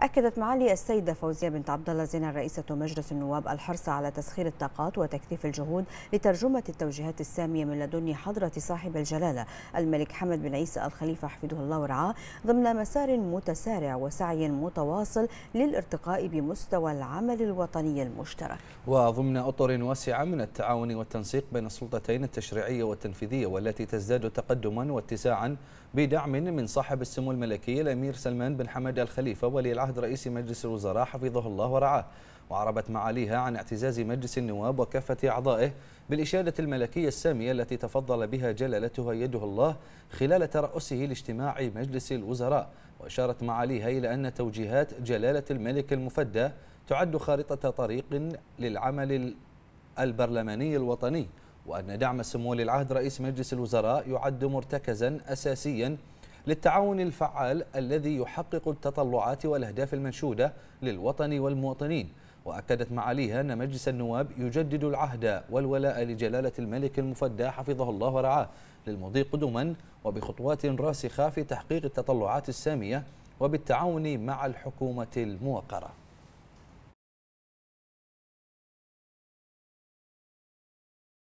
أكدت معالي السيدة فوزية بنت عبد الله زين رئيسة مجلس النواب الحرص على تسخير الطاقات وتكثيف الجهود لترجمة التوجيهات السامية من لدن حضرة صاحب الجلالة الملك حمد بن عيسى الخليفة حفظه الله ورعاه ضمن مسار متسارع وسعي متواصل للارتقاء بمستوى العمل الوطني المشترك. وضمن أطر واسعة من التعاون والتنسيق بين السلطتين التشريعية والتنفيذية والتي تزداد تقدما واتساعا بدعم من صاحب السمو الملكي الأمير سلمان بن حمد الخليفة ولي العهد عهد رئيس مجلس الوزراء حفظه الله ورعاه وعربت معاليها عن اعتزاز مجلس النواب وكافة أعضائه بالإشادة الملكية السامية التي تفضل بها جلالتها يده الله خلال ترأسه لاجتماع مجلس الوزراء وأشارت معاليها إلى أن توجيهات جلالة الملك المفدى تعد خارطة طريق للعمل البرلماني الوطني وأن دعم سمو للعهد رئيس مجلس الوزراء يعد مرتكزا أساسيا للتعاون الفعال الذي يحقق التطلعات والأهداف المنشودة للوطن والمواطنين وأكدت معاليها أن مجلس النواب يجدد العهد والولاء لجلالة الملك المفدى حفظه الله ورعاه للمضي قدما وبخطوات راسخة في تحقيق التطلعات السامية وبالتعاون مع الحكومة الموقرة